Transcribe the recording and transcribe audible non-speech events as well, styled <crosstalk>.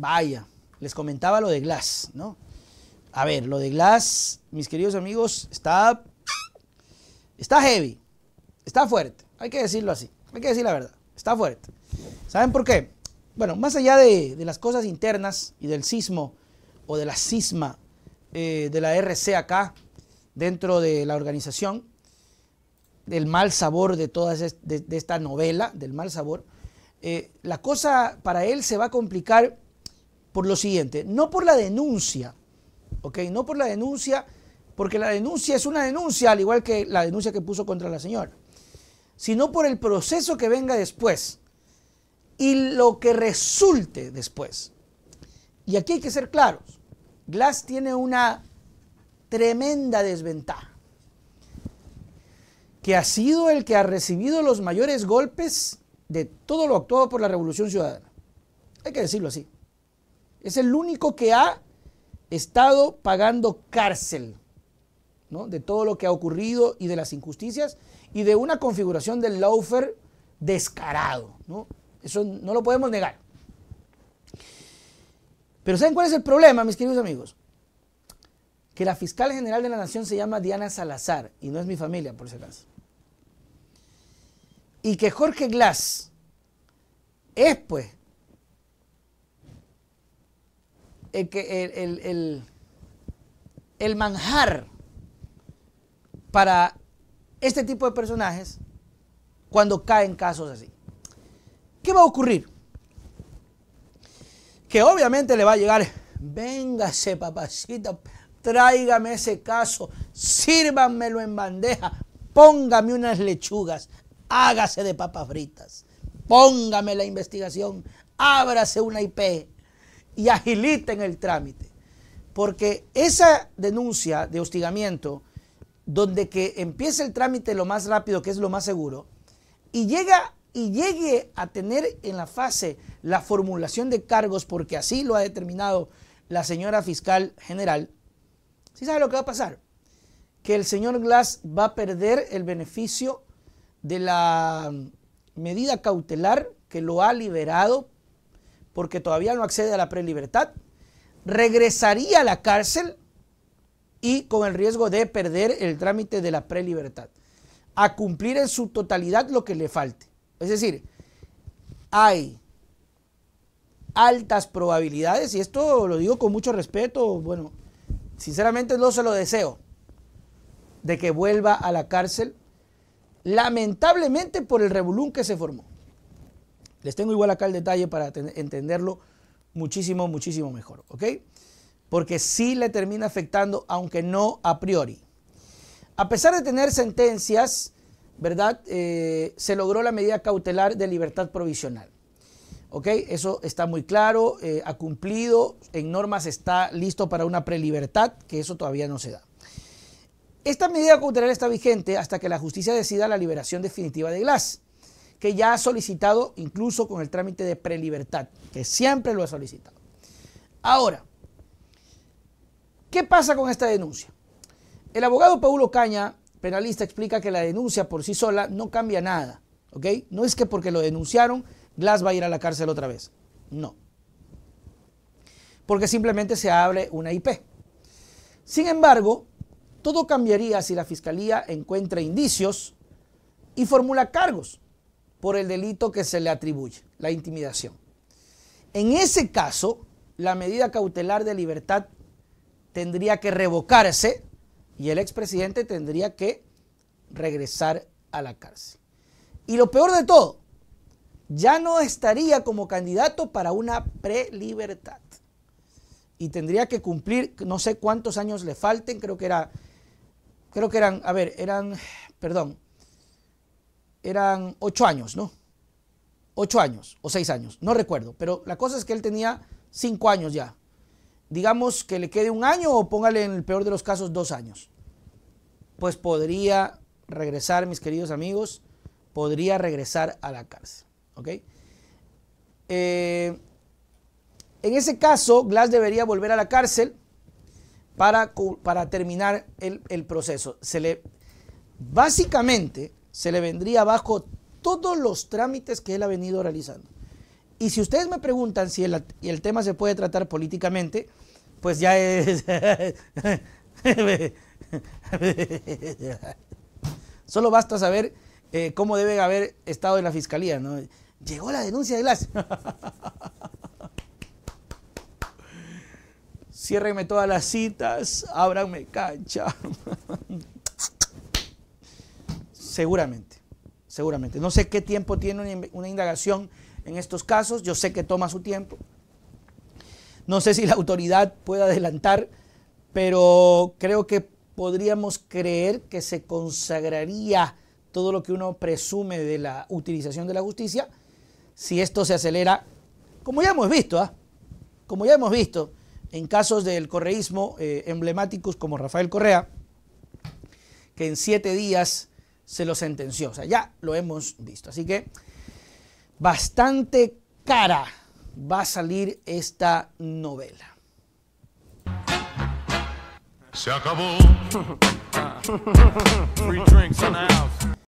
Vaya, les comentaba lo de Glass, ¿no? A ver, lo de Glass, mis queridos amigos, está. Está heavy. Está fuerte. Hay que decirlo así. Hay que decir la verdad. Está fuerte. ¿Saben por qué? Bueno, más allá de, las cosas internas y del sismo o de la sisma eh, de la RC acá, dentro de la organización, del mal sabor de toda esta novela, del mal sabor, eh, la cosa para él se va a complicar por lo siguiente, no por la denuncia, ¿ok? No por la denuncia, porque la denuncia es una denuncia, al igual que la denuncia que puso contra la señora, sino por el proceso que venga después y lo que resulte después. Y aquí hay que ser claros, Glass tiene una tremenda desventaja, que ha sido el que ha recibido los mayores golpes de todo lo actuado por la Revolución Ciudadana. Hay que decirlo así. Es el único que ha estado pagando cárcel de todo lo que ha ocurrido y de las injusticias y de una configuración del lawfare descarado. ¿no? Eso no lo podemos negar. Pero ¿saben cuál es el problema, mis queridos amigos? Que la fiscal general de la nación se llama Diana Salazar y no es mi familia, por si acaso. Y que Jorge Glass es, pues, Eh, el, manjar para este tipo de personajes cuando caen casos así. ¿Qué va a ocurrir? Que obviamente le va a llegar, véngase papacita, tráigame ese caso, sírvanmelo en bandeja, póngame unas lechugas, hágase de papas fritas, póngame la investigación, ábrase una IP, y agiliten el trámite. Porque esa denuncia de hostigamiento, donde que empiece el trámite lo más rápido, que es lo más seguro, y llega y llegue a tener en la fase la formulación de cargos, porque así lo ha determinado la señora fiscal general, ¿sí sabe lo que va a pasar? Que el señor Glass va a perder el beneficio de la medida cautelar que lo ha liberado porque todavía no accede a la prelibertad, regresaría a la cárcel y con el riesgo de perder el trámite de la prelibertad, a cumplir en su totalidad lo que le falte. Es decir, hay altas probabilidades, y esto lo digo con mucho respeto, bueno, sinceramente no se lo deseo, de que vuelva a la cárcel, lamentablemente por el revolún que se formó. Les tengo igual acá el detalle para entenderlo muchísimo, muchísimo mejor, ¿ok? Porque sí le termina afectando, aunque no a priori. A pesar de tener sentencias, ¿verdad? Eh, se logró la medida cautelar de libertad provisional. ¿Ok? Eso está muy claro, eh, ha cumplido, en normas está listo para una prelibertad, que eso todavía no se da. Esta medida cautelar está vigente hasta que la justicia decida la liberación definitiva de Glass que ya ha solicitado incluso con el trámite de prelibertad, que siempre lo ha solicitado. Ahora, ¿qué pasa con esta denuncia? El abogado Paulo Caña, penalista, explica que la denuncia por sí sola no cambia nada, ¿ok? No es que porque lo denunciaron, Glass va a ir a la cárcel otra vez, no. Porque simplemente se abre una IP. Sin embargo, todo cambiaría si la Fiscalía encuentra indicios y formula cargos por el delito que se le atribuye, la intimidación. En ese caso, la medida cautelar de libertad tendría que revocarse y el expresidente tendría que regresar a la cárcel. Y lo peor de todo, ya no estaría como candidato para una prelibertad. Y tendría que cumplir, no sé cuántos años le falten, creo que era, creo que eran, a ver, eran, perdón, eran ocho años, ¿no? Ocho años o seis años, no recuerdo, pero la cosa es que él tenía cinco años ya. Digamos que le quede un año o póngale en el peor de los casos dos años. Pues podría regresar, mis queridos amigos, podría regresar a la cárcel, ¿ok? Eh, en ese caso, Glass debería volver a la cárcel para, terminar el, el proceso. Se le, básicamente, se le vendría abajo todos los trámites que él ha venido realizando. Y si ustedes me preguntan si el, el tema se puede tratar políticamente, pues ya es... <laughs> Solo basta saber eh, cómo debe haber estado en la fiscalía. ¿no? Llegó la denuncia de las <laughs> Ciérrenme todas las citas, ábranme cancha. <laughs> Seguramente, seguramente. No sé qué tiempo tiene una indagación en estos casos, yo sé que toma su tiempo. No sé si la autoridad puede adelantar, pero creo que podríamos creer que se consagraría todo lo que uno presume de la utilización de la justicia si esto se acelera, como ya hemos visto, ¿ah? como ya hemos visto en casos del correísmo eh, emblemáticos como Rafael Correa, que en siete días se lo sentenció. O sea, ya lo hemos visto. Así que bastante cara va a salir esta novela. Se acabó. <laughs>